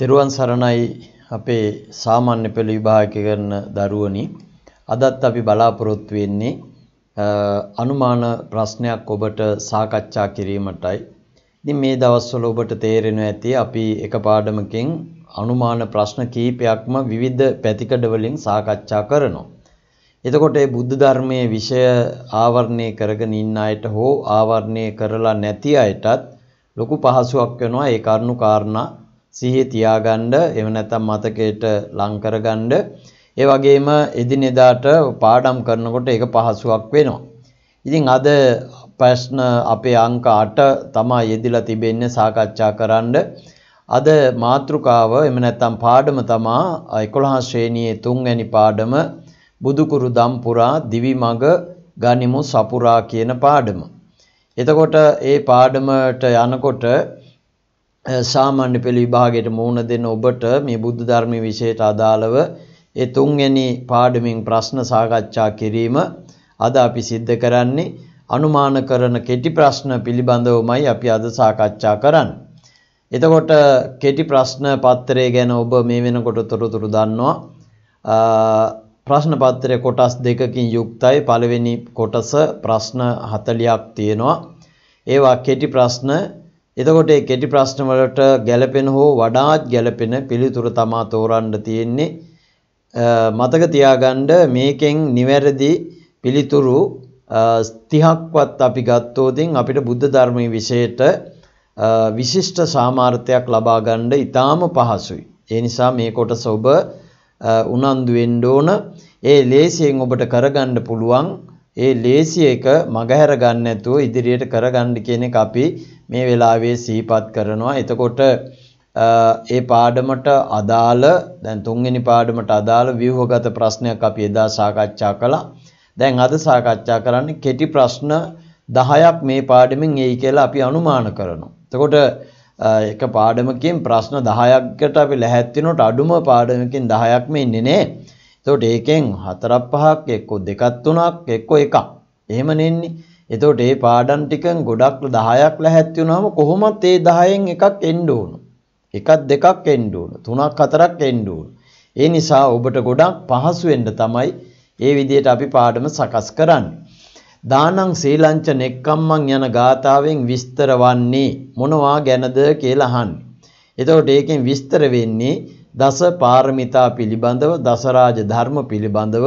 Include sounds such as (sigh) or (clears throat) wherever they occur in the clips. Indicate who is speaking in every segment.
Speaker 1: තෙරුවන් සරණයි අපේ සාමාන්‍ය පෙළ විභාග කරන දරුවනි අදත් අපි බලාපොරොත්තු වෙන්නේ අනුමාන ප්‍රශ්නයක් ඔබට සාකච්ඡා කිරීමටයි. ඉතින් මේ දවස්වල ඔබට තේරෙනවා ඇති අපි එක පාඩමකින් අනුමාන ප්‍රශ්න කීපයක්ම විවිධ පැතිකඩ වලින් සාකච්ඡා කරනවා. එතකොට මේ බුද්ධ ධර්මයේ විෂය ආවරණය කරගෙන ඉන්න අයට හෝ ආවරණය කරලා නැති අයටත් ලොකු පහසුවක් වෙනවා ඒ කරුණු කාරණා සිහිය තියාගන්න එහෙම නැත්නම් මතකයට ලං කරගන්න ඒ වගේම එදිනෙදාට පාඩම් කරනකොට ඒක පහසුවක් වෙනවා. ඉතින් අද ප්‍රශ්න අපේ අංක 8 තමයි යෙදিলা තිබෙන්නේ සාකච්ඡා කරන්න. අද මාතෘකාව එම නැත්තම් පාඩම තමා 11 ශ්‍රේණියේ තුන්වැනි පාඩම බුදුකුරු දම්පුරා දිවි මඟ ගනිමු සපුරා කියන පාඩම. එතකොට ඒ පාඩමට යනකොට සාමාන්‍ය පෙළ විභාගයට මුහුණ දෙන ඔබට මේ බුද්ධ ධර්මයේ විශේෂ අදාළව ඒ තුන්වැනි පාඩමින් ප්‍රශ්න සාකච්ඡා කිරීම අද අපි සිද්ධ කරන්නේ අනුමාන කරන කෙටි ප්‍රශ්න පිළිබඳවමයි අපි අද සාකච්ඡා කරන්නේ. එතකොට කෙටි ප්‍රශ්න පත්‍රය ගැන ඔබ මේ වෙනකොට තොරතුරු දන්නවා. ප්‍රශ්න පත්‍රය කොටස් දෙකකින් යුක්තයි. පළවෙනි කොටස ප්‍රශ්න 40ක් තියෙනවා. ඒවා කෙටි ප්‍රශ්න එතකොට ඒ කෙටි ප්‍රශ්න වලට ගැළපෙන හෝ වඩාත් ගැළපෙන පිළිතුර තමා තෝරන්න තියෙන්නේ. මතක තියාගන්න මේකෙන් නිවැරදි පිළිතුරු 30ක්වත් අපි ගත්තොතින් අපිට බුද්ධ ධර්මයේ විශේෂයට විශිෂ්ට සාමාර්ථයක් ලබා ගන්න ඉතාම පහසුයි. ඒ නිසා මේ කොටස ඔබ උනන්දු වෙන්න ඕන. ඒ ලේසියෙන් ඔබට කරගන්න පුළුවන්. ඒ ලේසි එක මගහැර ගන්න නැතුව ඉදිරියට කරගන්න කියන එක අපි මේ වෙලාවේ සිහිපත් කරනවා. එතකොට ඒ පාඩමට අදාළ දැන් තුන්වෙනි පාඩමට අදාළ ව්‍යුහගත ප්‍රශ්නයක් අපි එදා සාකච්ඡා කළා. දැන් අද සාකච්ඡා කරන්නේ කෙටි ප්‍රශ්න 10ක් මේ පාඩමෙන් එයි කියලා අපි අනුමාන කරනවා. එතකොට එක පාඩමකින් ප්‍රශ්න 10කට අපි ලැහැත් වෙනකොට අඩුම පාඩමකින් 10ක්ම ඉන්නේ නේ. එතකොට ඒකෙන් 4ක් 5ක් එක්ක 2ක් 3ක් එක්ක එකක්. එහෙම නෙන්නේ. එතකොට මේ පාඩම් ටිකෙන් ගොඩක් 10ක් ලැහැත්ති වුණාම කොහොමත් ඒ 10න් එකක් එන්න ඕන. එකක් දෙකක් එන්න ඕන. තුනක් හතරක් එන්න ඕන. ඒ නිසා ඔබට ගොඩක් පහසු වෙන්න තමයි ඒ විදිහට අපි පාඩම සකස් කරන්නේ. දානං සීලංච නෙක්කම්මං යන ගාතාවෙන් විස්තර වන්නේ මොනවා ගැනද කියලා අහන්නේ. එතකොට ඒකෙන් විස්තර වෙන්නේ දස පාරමිතා පිළිබඳව දසරාජ ධර්ම පිළිබඳව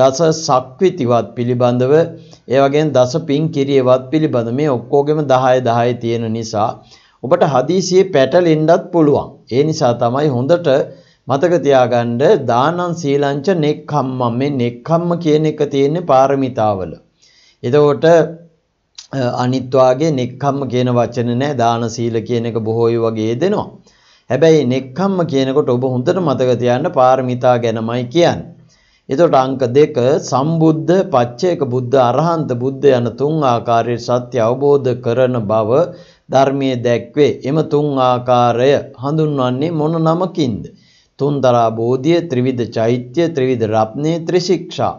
Speaker 1: දස සක්විතිවත් පිළිබඳව ඒ වගේම දස පින් කිරියවත් පිළිබඳ මේ ඔක්කොගෙම 10 10 තියෙන නිසා ඔබට හදිසියෙ පැටලෙන්නත් පුළුවන්. ඒ නිසා තමයි හොඳට මතක තියාගන්න දානං සීලංච නෙක්ඛම්මම් මේ නෙක්ඛම්ම කියන එක තියෙන්නේ පාරමිතාවල. එතකොට අනිත් වාගේ නෙක්ඛම්ම කියන වචන නැහැ දාන සීල කියන එක බොහෝයි වගේ දෙනවා. හැබැයි නෙක්ඛම්ම කියනකොට ඔබ හොඳට මතක තියාගන්න පාරමිතා ගැනමයි කියන්නේ. එතකොට අංක දෙක සම්බුද්ධ පච්චේක බුද්ධ අරහන්ත බුද්ධ යන තුන් ආකාරයේ සත්‍ය අවබෝධ කරන බව ධර්මයේ දැක්වේ. එම තුන් ආකාරය හඳුන්වන්නේ මොන නමකින්ද? තුන්තරා බෝධිය, ත්‍රිවිධ චෛත්‍ය, ත්‍රිවිධ රත්නේ, ත්‍රිශික්ෂා.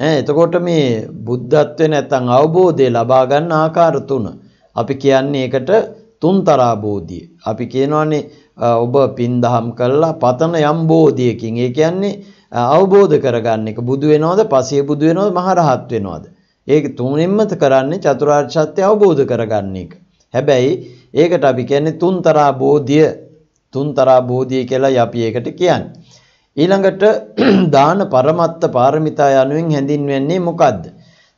Speaker 1: එතකොට මේ බුද්ධත්වේ නැත්නම් අවබෝධය ලබා ගන්න ආකාර තුන. අපි කියන්නේ ඒකට තුන්තරා බෝධිය. අපි කියනවානේ ඔබ පින්දහම් කළා පතන යම් බෝධියකින් ඒ කියන්නේ අවබෝධ කරගන්න එක බුදු වෙනවද පසේ බුදු වෙනවද මහරහත් වෙනවද ඒක තුනෙන්ම කරන්නේ චතුරාර්ය සත්‍ය අවබෝධ කරගන්න එක හැබැයි ඒකට අපි කියන්නේ තුන්තරා බෝධිය තුන්තරා බෝධිය කියලා අපි ඒකට කියන්නේ ඊළඟට (clears throat) දාන පරමත්ත පාරමිතා යනුවෙන් හැඳින්වෙන්නේ මොකද්ද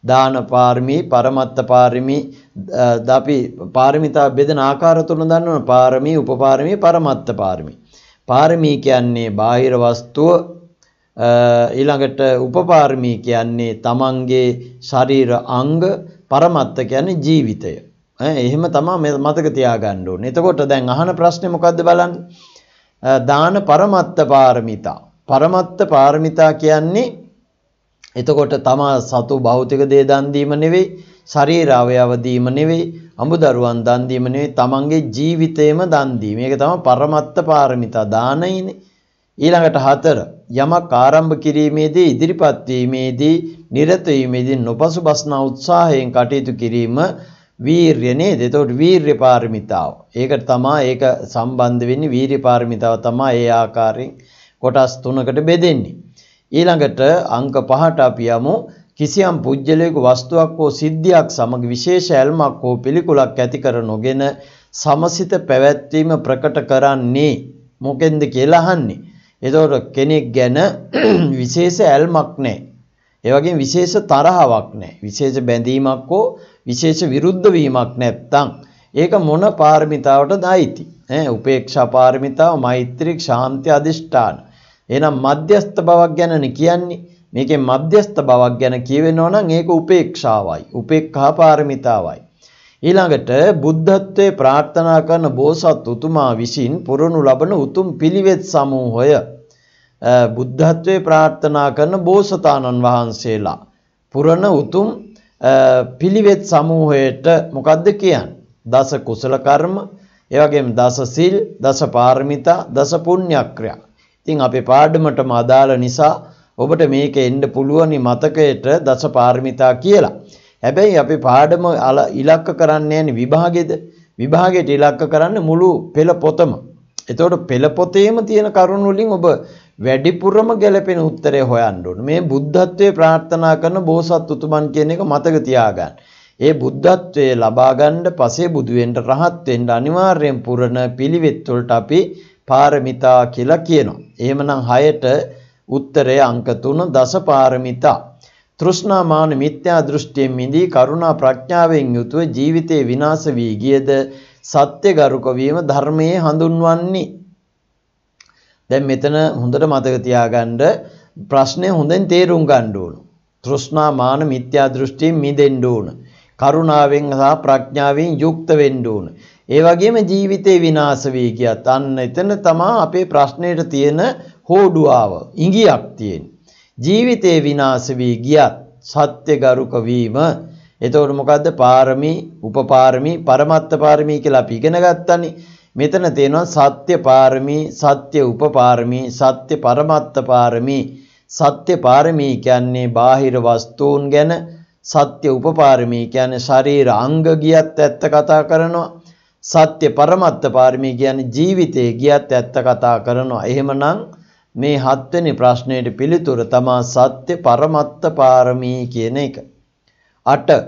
Speaker 1: දාන පාරමී පරමත්ත පාරමී අපි පාරමිතා බෙදෙන ආකාර තුන දන්නවනේ පාරමී උපපාරමී පරමත්ත පාරමී පාරමී කියන්නේ බාහිර වස්තුව ඊළඟට උපපාරමී කියන්නේ තමන්ගේ ශරීර අංග පරමත්ත කියන්නේ ජීවිතය එහෙම තමයි මතක තියාගන්න ඕනේ එතකොට දැන් අහන ප්‍රශ්නේ මොකද්ද බලන්න දාන පරමත්ත පාරමිතා පරමත්ත පාරමිතා කියන්නේ එතකොට තමා සතු භෞතික දේ දන් දීම නෙවෙයි ශරීරාවයවදීම නෙවෙයි අඹදරුවන් දන් දීම නෙවෙයි තමන්ගේ ජීවිතේම දන් දීම. ඒක තමයි පරමත්ත පාරමිතා දානයිනේ. ඊළඟට හතර යමක් ආරම්භ කිරීමේදී ඉදිරිපත් වීමේදී නිරත වීමේදී නොපසුබස්නා උත්සාහයෙන් කටයුතු කිරීම වීර්ය නේද? එතකොට වීර්ය පාරමිතාව. ඒකට තමයි ඒක සම්බන්ධ වෙන්නේ වීර්ය පාරමිතාව තමයි ඒ ආකාරයෙන් කොටස් තුනකට බෙදෙන්නේ. ඊළඟට අංක පහට අපි යමු කිසියම් පුද්ගලයෙකු වස්තුවක් හෝ සිද්ධියක් සමග විශේෂ ඇල්මක් හෝ පිළිකුලක් ඇති කර නොගෙන සමසිත පැවැත්වීම ප්‍රකට කරන්නේ මොකෙන්ද කියලා අහන්නේ. එතකොට කෙනෙක් ගැන (clears throat) විශේෂ ඇල්මක් නැහැ. ඒ වගේම විශේෂ තරහාවක් නැහැ. විශේෂ බැඳීමක් හෝ විශේෂ විරුද්ධ වීමක් නැත්තම් ඒක මොන පාරමිතාවටද අයිති? ඈ උපේක්ෂා පාරමිතාව, මෛත්‍රී, ශාන්ති අදිෂ්ඨාන. එහෙනම් මධ්‍යස්ත බවක් ගැනනේ කියන්නේ. මේකේ මධ්‍යස්ත බවක් ගැන කියවෙනවා නම් ඒක උපේක්ෂාවයි. උපේක්ඛා පාරමිතාවයි. ඊළඟට බුද්ධත්වයේ ප්‍රාර්ථනා කරන බෝසත් උතුමා විසින් පුරණු ලබන උතුම් පිළිවෙත් සමූහය බුද්ධත්වයේ ප්‍රාර්ථනා කරන බෝසතාණන් වහන්සේලා පුරණ උතුම් පිළිවෙත් සමූහයට මොකද්ද කියන්නේ? දස කුසල කර්ම, ඒ වගේම දස සීල්, දස පාරමිතා, දස පුණ්‍යක්‍රියා. ඉතින් අපේ පාඩමටම අදාළ නිසා ඔබට මේක එන්න පුළුවනි මතකයට දස පාර්මිතා කියලා. හැබැයි අපි පාඩම ඉලක්ක කරන්නේ යන විභාගෙද විභාගයට ඉලක්ක කරන්න මුළු පෙළ පොතම. එතකොට පෙළ පොතේම තියෙන කරුණු වලින් ඔබ වැඩිපුරම ගැලපෙන උත්තරය හොයන්න ඕන. මේ බුද්ධත්වයේ ප්‍රාර්ථනා කරන බෝසත් උතුමන් කියන එක මතක තියාගන්න. ඒ බුද්ධත්වයේ ලබා ගන්න පසේ බුදු වෙන්න රහත් වෙන්න අනිවාර්යෙන් පුරණ පිළිවෙත් වලට අපි පාරමිතා කියලා කියනවා. එහෙමනම් 6ට උත්තරය අංක 3 දසපාරමිතා. තෘෂ්ණාමාන මිත්‍යා දෘෂ්ටියෙන් මිදී කරුණා ප්‍රඥාවෙන් යුතුව ජීවිතේ විනාශ වී ගියද සත්‍යගරුක වීම ධර්මයේ හඳුන්වන්නේ දැන් මෙතන හොඳට මතක තියාගන්න ප්‍රශ්නේ හොඳින් තේරුම් ගන්න ඕන තෘෂ්ණාමාන මිත්‍යා දෘෂ්ටියෙන් මිදෙන්න ඕන කරුණාවෙන් සහ ප්‍රඥාවෙන් යුක්ත වෙන්න ඕන ඒ වගේම ජීවිතේ විනාශ වෙයි කියත් අන්න එතන තමා අපේ ප්‍රශ්නෙට තියෙන හෝඩුවාව ඉඟියක් තියෙන්නේ. ජීවිතේ විනාශ වී ගියත් සත්‍යගරුක වීම එතකොට මොකද්ද පාරමී උපපාරමී පරමත්ත පාරමී කියලා අපි ඉගෙන ගත්තනේ. මෙතන තියෙනවා සත්‍ය පාරමී සත්‍ය උපපාරමී සත්‍ය පරමත්ත පාරමී සත්‍ය පාරමී කියන්නේ බාහිර වස්තුන් ගැන සත්‍ය උපපාරමී කියන්නේ ශරීර අංග ගියත් ඇත්ත කතා කරනවා සත්‍ය પરමත්ත පාරමී කියන්නේ ජීවිතේ ගියත් ඇත්ත කතා කරනවා. එහෙමනම් මේ හත්වෙනි ප්‍රශ්නයට පිළිතුර තමා සත්‍ය પરමත්ත පාරමී කියන එක. 8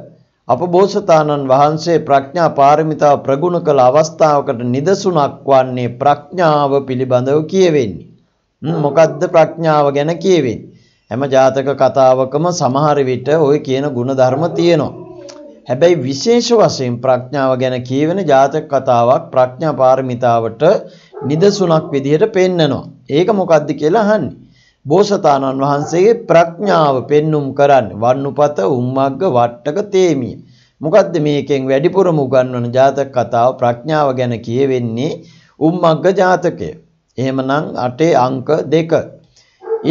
Speaker 1: අපබෝසතාණන් වහන්සේ ප්‍රඥා පාරමිතාව ප්‍රගුණ කළ අවස්ථාවකට නිදසුණක් වන්නේ ප්‍රඥාව පිළිබඳව කියවෙන්නේ. මොකද්ද ප්‍රඥාව ගැන කියවෙන්නේ? හැම ජාතක කතාවකම සමහර විට ওই කියන ಗುಣධර්ම තියෙනවා. හැබැයි විශේෂ වශයෙන් ප්‍රඥාව ගැන කියවෙන ජාතක කතාවක් ප්‍රඥා පාරමිතාවට නිදසුණක් විදිහට පෙන්නනවා. ඒක මොකද්ද කියලා අහන්නේ. බෝසතාණන් වහන්සේගේ ප්‍රඥාව පෙන්눔 කරන්නේ වන්නුපත උම්මග්ග වට්ටක තේමිය. මොකද්ද මේකෙන් වැඩිපුරම උගන්වන ජාතක කතාව ප්‍රඥාව ගැන කියවෙන්නේ උම්මග්ග ජාතකය. එහෙමනම් 8 අංක 2.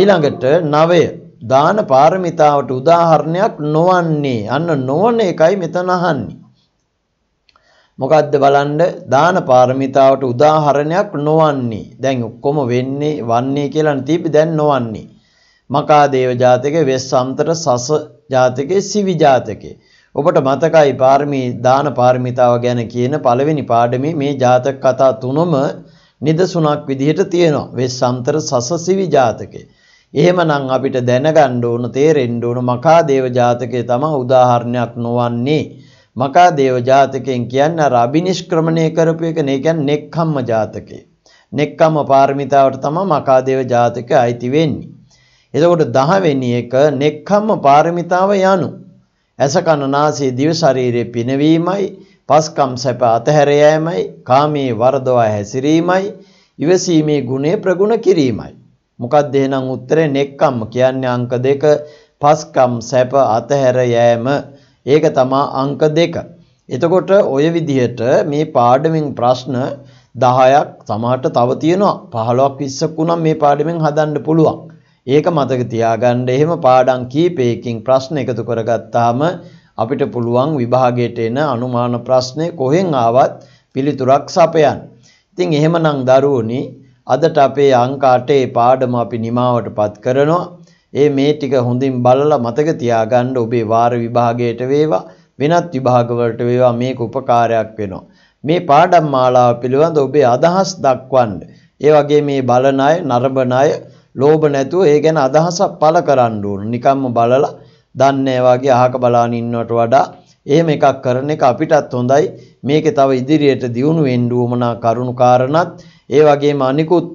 Speaker 1: ඊළඟට 9 දාන පාරමිතාවට උදාහරණයක් නොවන්නේ අන්න නොවන එකයි මෙතන අහන්නේ. මොකද්ද බලන්න දාන පාරමිතාවට උදාහරණයක් නොවන්නේ. දැන් ඔක්කොම වෙන්නේ වන්නේ කියලා තිබි දැන් නොවන්නේ. මකා දේව ජාතකයේ වෙස්සම්තර සස ජාතකයේ සිවි ජාතකයේ ඔබට මතකයි පාරමී දාන පාරමිතාව ගැන කියන පළවෙනි පාඩමේ මේ ජාතක කතා තුනම නිදසුණක් විදිහට තියෙනවා. වෙස්සම්තර සස සිවි ජාතකයේ එහෙමනම් අපිට දැනගන්න ඕන තේරෙන්න ඕන මකාදේව ජාතකය තමයි උදාහරණයක් නොවන්නේ. මකාදේව ජාතකයෙන් කියන්නේ අර අබිනිෂ්ක්‍රමණය කරපු එක නේ කියන්නේ නෙක්ඛම්ම ජාතකය. නෙක්ඛම්ම පාරමිතාවට තමයි මකාදේව ජාතකය අයිති වෙන්නේ. එතකොට 10 වෙනි එක නෙක්ඛම්ම පාරමිතාව යනු. ඇස කන නාසය දිව ශරීරයේ පිනවීමයි, පස්කම් සැප අතහැර යෑමයි, කාමයේ වර්ධවා හැසිරීමයි, ඉවසීමේ ගුණය ප්‍රගුණ කිරීමයි. මොකක්ද එහෙනම් උත්තරේ නෙක්කම්ම කියන්නේ අංක දෙක පස්කම් සැප අතහැර යෑම ඒක තමා අංක දෙක. එතකොට ඔය විදිහට මේ පාඩමින් ප්‍රශ්න 10ක් සමහරට තව තියෙනවා 15ක් 20ක් උනම් මේ පාඩමින් හදන්න පුළුවන්. ඒක මතක තියාගන්න එහෙම පාඩම් කීපයකින් ප්‍රශ්න එකතු කරගත්තාම අපිට පුළුවන් විභාගයට එන අනුමාන ප්‍රශ්නේ කොහෙන් ආවත් පිළිතුරක් සපයන්න. ඉතින් එහෙමනම් දරුවනි අදට අපේ අංක 8 පාඩම අපි නිමාවටපත් කරනවා. ඒ මේ ටික හොඳින් බලලා මතක තියාගන්න ඔබේ වාර විභාගයට වේවා වෙනත් විභාගවලට වේවා මේක උපකාරයක් වෙනවා. මේ පාඩම් මාලාව පිළිබඳ ඔබේ අදහස් දක්වන්න. ඒ වගේ මේ බලන අය, නරඹන අය ලෝභ නැතුව ඒ ගැන අදහසක් පළ කරන්න ඕන. නිකම්ම බලලා දන්නේ වගේ අහක බලාන ඉන්නවට වඩා එහෙම එකක් කරන එක අපිටත් හොඳයි. මේකේ තව ඉදිරියට දියුණු වෙන්න උවමනා කරුණු කාරණාත් ඒ වගේම අනිකුත්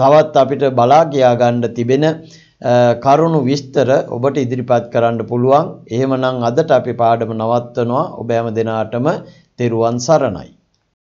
Speaker 1: තවත් අපිට බලා කියා ගන්න තිබෙන කරුණු විස්තර ඔබට ඉදිරිපත් කරන්න පුළුවන්. එහෙමනම් අදට අපි පාඩම නවත්වනවා. ඔබ හැම දිනාටම තෙරුවන් සරණයි.